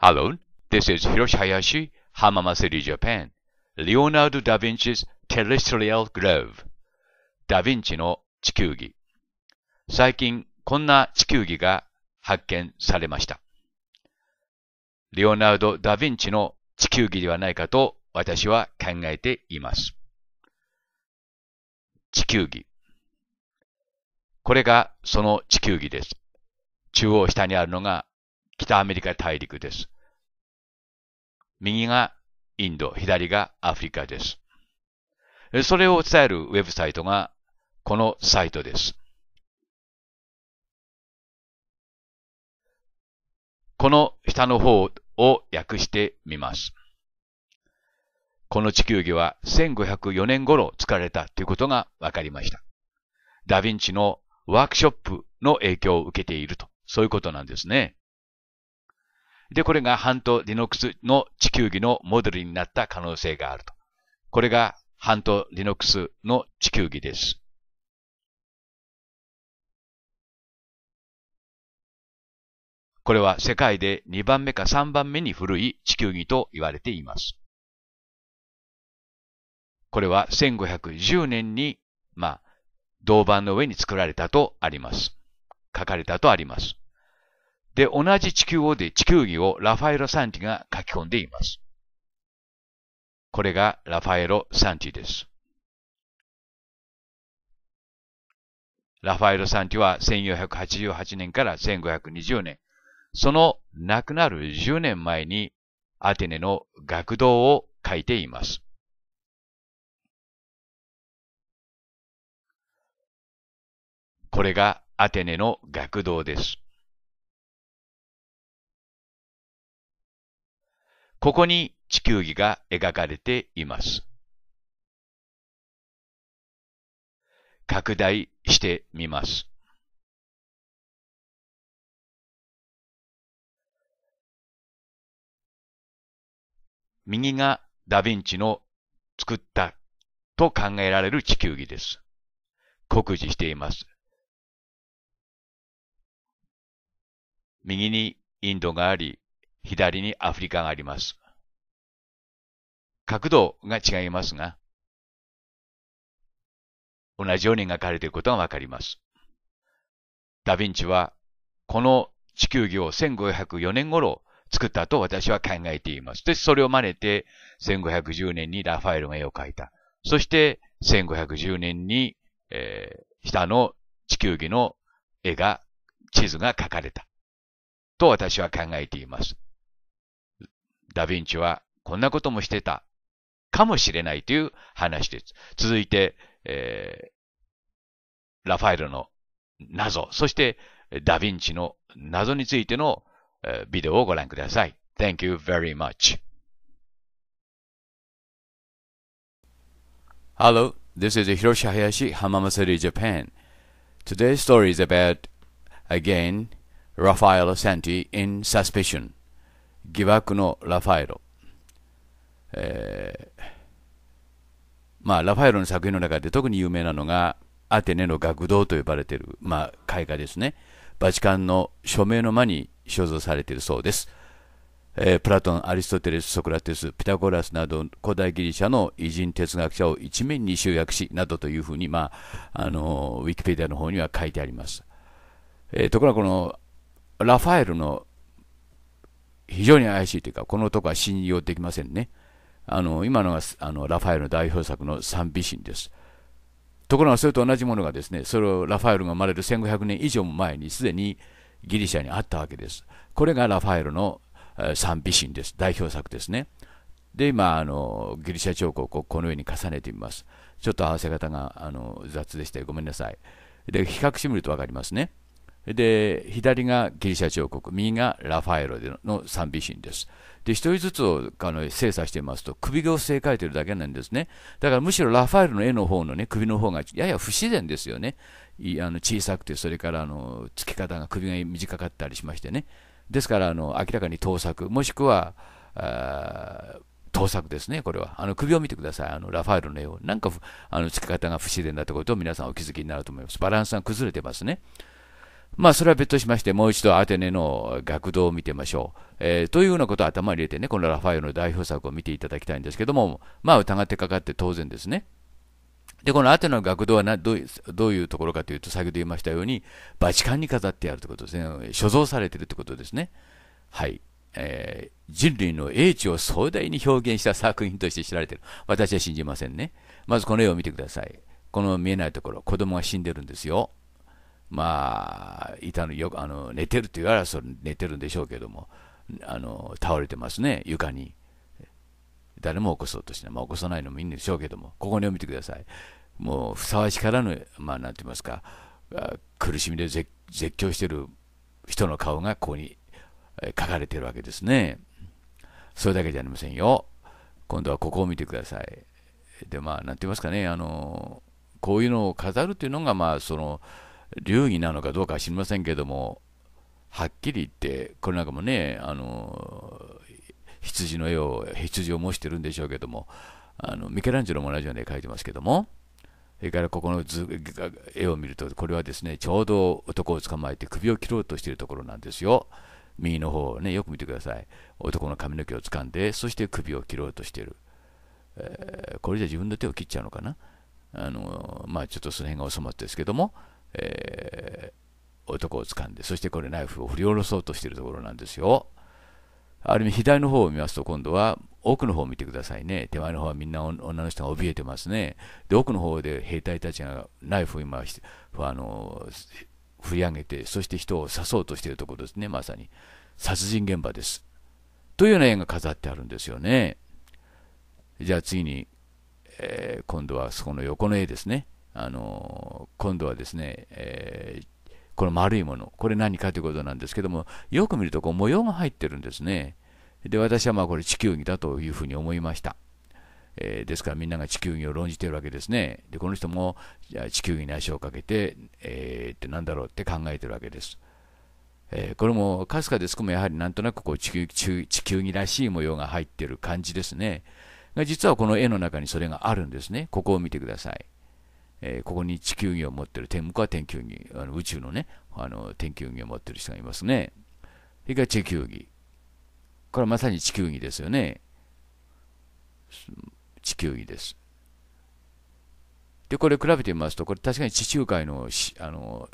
Hello, this is Hiroshi Hayashi, Hamama s i r i Japan. Leonardo da Vinci's Terrestrial Globe. ダヴィンチの地球儀。最近、こんな地球儀が発見されました。レオナルド・ダ・ヴィンチの地球儀ではないかと私は考えています。地球儀。これがその地球儀です。中央下にあるのが北アメリカ大陸です。右がインド、左がアフリカです。それを伝えるウェブサイトがこのサイトです。この下の方を訳してみます。この地球儀は1504年頃作られたということがわかりました。ダヴィンチのワークショップの影響を受けていると、そういうことなんですね。で、これがハントリノックスの地球儀のモデルになった可能性があると。これがハントリノックスの地球儀です。これは世界で2番目か3番目に古い地球儀と言われています。これは1510年に、まあ、銅板の上に作られたとあります。書かれたとあります。で、同じ地球をで、地球儀をラファエロ・サンティが書き込んでいます。これがラファエロ・サンティです。ラファエロ・サンティは1488年から1520年、その亡くなる10年前にアテネの学童を書いています。これがアテネの学童です。ここに地球儀が描かれています。拡大してみます。右がダヴィンチの作ったと考えられる地球儀です。酷似しています。右にインドがあり、左にアフリカがあります。角度が違いますが、同じように描かれていることがわかります。ダヴィンチは、この地球儀を1504年頃作ったと私は考えています。で、それを真似て、1510年にラファエルが絵を描いた。そして、1510年に、えー、下の地球儀の絵が、地図が描かれた。と私は考えています。ダヴィンチはこんなこともしてたかもしれないという話です。続いて、えー、ラファエルの謎、そしてダヴィンチの謎についての、えー、ビデオをご覧ください。Thank you very much. Hello, this is Hiroshi Hayashi, Hamamasuri, Japan. Today's story is about, again, Raphael Santi in Suspicion. 疑惑のラファエロ、えー、まあ、ラファエロの作品の中で特に有名なのがアテネの学童と呼ばれている、まあ、絵画ですねバチカンの署名の間に所蔵されているそうです、えー、プラトン、アリストテレス、ソクラテス、ピタゴラスなど古代ギリシャの偉人哲学者を一面に集約しなどというふうに、まあ、あのウィキペディアの方には書いてあります、えー、ところがこのラファエルの非常に怪しいというか、この男は信用できませんね。あの今のがあのラファエルの代表作の賛美心です。ところがそれと同じものがですね、それをラファエルが生まれる1500年以上も前にすでにギリシャにあったわけです。これがラファエルの賛美心です。代表作ですね。で、今、あのギリシャ彫刻をこのように重ねてみます。ちょっと合わせ方があの雑でしてごめんなさい。で、比較してみると分かりますね。で左がギリシャ彫刻右がラファエロの賛美神ですで1人ずつをあの精査してますと首が正描いてるだけなんですねだからむしろラファエロの絵の方のね首の方がやや不自然ですよねあの小さくてそれからあのつき方が首が短かったりしましてねですからあの明らかに盗作もしくは盗作ですね、これは。あの首を見てください、あのラファエルの絵を。なんかあのつき方が不自然だということを皆さんお気づきになると思います。バランスが崩れてますね。まあ、それは別としまして、もう一度アテネの学童を見てみましょう。えー、というようなことを頭に入れてね、このラファエルの代表作を見ていただきたいんですけども、まあ、疑ってかかって当然ですね。で、このアテネの学童はなどうどういうところかというと、先ほど言いましたように、バチカンに飾ってあるということですね。所蔵されているということですね。はい。えー、人類の英知を壮大に表現した作品として知られている。私は信じませんね。まずこの絵を見てください。この見えないところ、子供が死んでるんですよ。まあ、いたのよあの寝てるって言われたら寝てるんでしょうけども、あの倒れてますね、床に。誰も起こそうとしない、まあ、起こさないのもいいんでしょうけども、ここにを見てください。もうふさわしからぬ、まあ、なんて言いますか、苦しみで絶叫してる人の顔がここに書かれてるわけですね。それだけじゃありませんよ。今度はここを見てください。で、まあ、なんて言いますかね、あのこういうのを飾るというのが、まあ、その、流儀なのかどうかは知りませんけども、はっきり言って、これなんかもね、あの羊の絵を、羊を模してるんでしょうけども、あのミケランジェロも同じように描いてますけども、それからここの図絵を見ると、これはですね、ちょうど男を捕まえて首を切ろうとしているところなんですよ。右の方をね、よく見てください。男の髪の毛を掴んで、そして首を切ろうとしている。えー、これじゃ自分の手を切っちゃうのかな。あのまあ、ちょっとその辺が収まってですけども、えー、男を掴んで、そしてこれナイフを振り下ろそうとしているところなんですよ。ある意味、左の方を見ますと、今度は奥の方を見てくださいね。手前の方はみんな女の人が怯えてますね。で、奥の方で兵隊たちがナイフを今、あの、振り上げて、そして人を刺そうとしているところですね、まさに。殺人現場です。というような絵が飾ってあるんですよね。じゃあ次に、えー、今度はそこの横の絵ですね。あの今度はですね、えー、この丸いもの、これ何かということなんですけども、よく見るとこう模様が入ってるんですね。で、私はまあこれ地球儀だというふうに思いました。えー、ですからみんなが地球儀を論じているわけですね。で、この人も地球儀に足をかけて、えー、って何だろうって考えてるわけです。えー、これもかすかですくもやはりなんとなくこう地球地球儀らしい模様が入ってる感じですね。が実はこの絵の中にそれがあるんですね。ここを見てください。えー、ここに地球儀を持ってる、天向は天球儀、あの宇宙のね、あの天球儀を持ってる人がいますね。それから地球儀。これはまさに地球儀ですよね。地球儀です。で、これ比べてみますと、これ確かに地中海のあの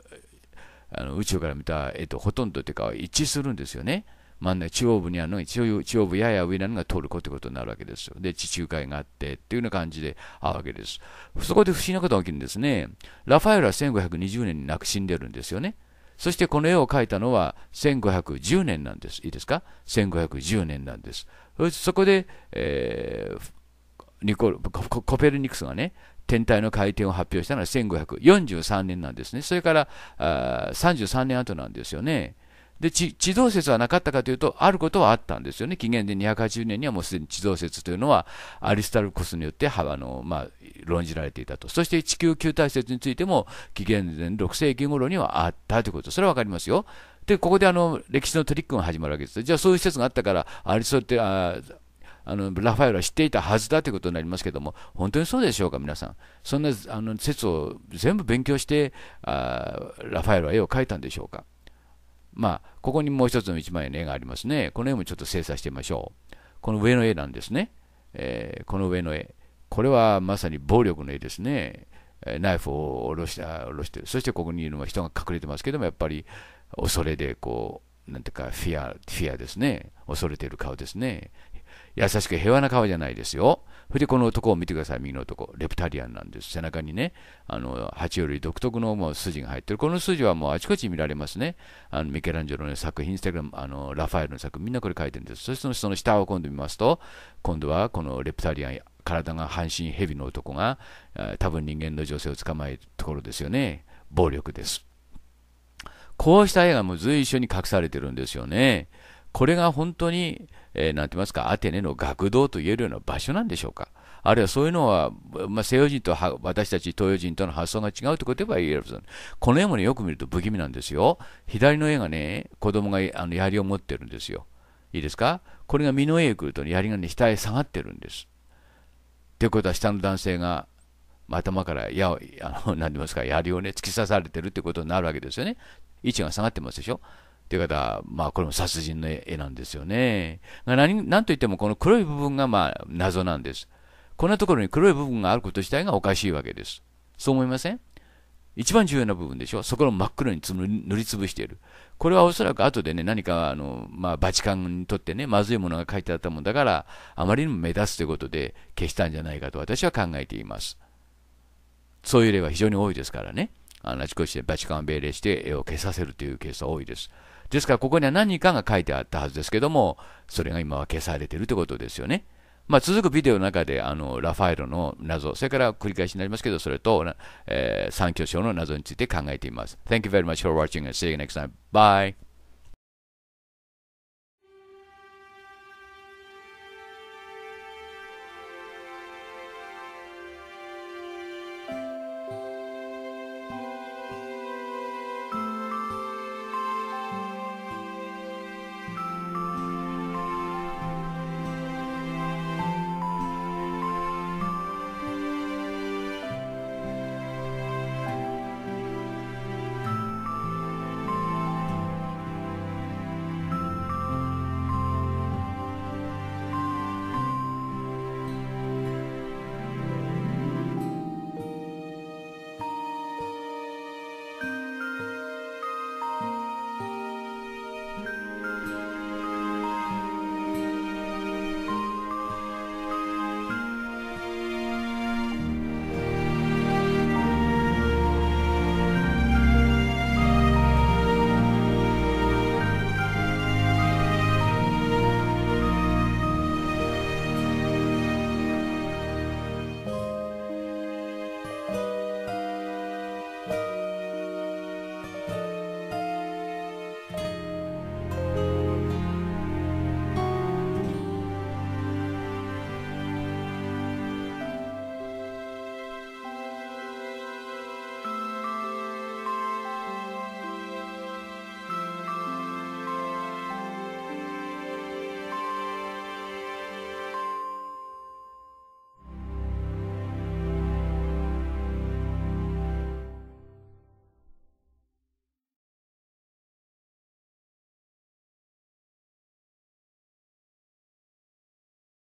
あの宇宙から見た絵とほとんどというか一致するんですよね。真ん中、中央部にあるのが中央部やや上なのがトルコということになるわけですよ。で、地中海があってっていうような感じであるわけです。そこで不思議なことが起きるんですね。ラファエルは1520年に亡く死んでるんですよね。そしてこの絵を描いたのは1510年なんです。いいですか ?1510 年なんです。そこで、えー、ニココペルニクスがね、天体の回転を発表したのは1543年なんですね。それからあ33年後なんですよね。で地動説はなかったかというと、あることはあったんですよね、紀元前280年にはもうすでに地動説というのは、アリスタルコスによってあの、まあ、論じられていたと、そして地球球体説についても、紀元前6世紀頃にはあったということ、それは分かりますよ。で、ここであの歴史のトリックが始まるわけです。じゃあ、そういう説があったから、アリストテああのラファエルは知っていたはずだということになりますけども、本当にそうでしょうか、皆さん。そんなあの説を全部勉強してあ、ラファエルは絵を描いたんでしょうか。まあ、ここにもう一つの一枚の絵がありますね。この絵もちょっと精査してみましょう。この上の絵なんですね。えー、この上の絵。これはまさに暴力の絵ですね。ナイフを下ろして、下ろして、そしてここにいるのは人が隠れてますけども、やっぱり恐れで、こう、なんていうか、フィア、フィアですね。恐れている顔ですね。優しく平和な顔じゃないですよ。それでこの男を見てください、右の男。レプタリアンなんです。背中にね、あの、蜂より独特のもう筋が入ってる。この筋はもうあちこち見られますね。あのミケランジェロの作品、ステグラあのラファエルの作品、みんなこれ書いてるんです。そしてその下を今度見ますと、今度はこのレプタリアン、体が半身蛇の男が、多分人間の女性を捕まえるところですよね。暴力です。こうした絵がもう随所に隠されてるんですよね。これが本当に、えー、なんて言いますか、アテネの学童と言えるような場所なんでしょうか。あるいはそういうのは、まあ、西洋人と私たち東洋人との発想が違うということは言えるこの絵もね、よく見ると不気味なんですよ。左の絵がね、子供があの槍を持ってるんですよ。いいですかこれが身の絵へ来ると、ね、槍がね、下へ下がってるんです。ということは、下の男性が頭から矢を、あの、何て言いますか、槍をね、突き刺されてるってことになるわけですよね。位置が下がってますでしょ。という方、まあ、これも殺人の絵なんですよね。何何といっても、この黒い部分がまあ謎なんです。こんなところに黒い部分があること自体がおかしいわけです。そう思いません一番重要な部分でしょ。そこの真っ黒に塗りつぶしている。これはおそらく後でね、何かあの、まあ、バチカンにとってね、まずいものが書いてあったもんだから、あまりにも目立つということで消したんじゃないかと私は考えています。そういう例は非常に多いですからね。ああちこちでバチカンを命令して絵を消させるというケースは多いです。ですからここには何かが書いてあったはずですけども、それが今は消されているということですよね。まあ、続くビデオの中であのラファエロの謎、それから繰り返しになりますけど、それと、えー、三教章の謎について考えています。Thank you very much for watching and see you next time. Bye!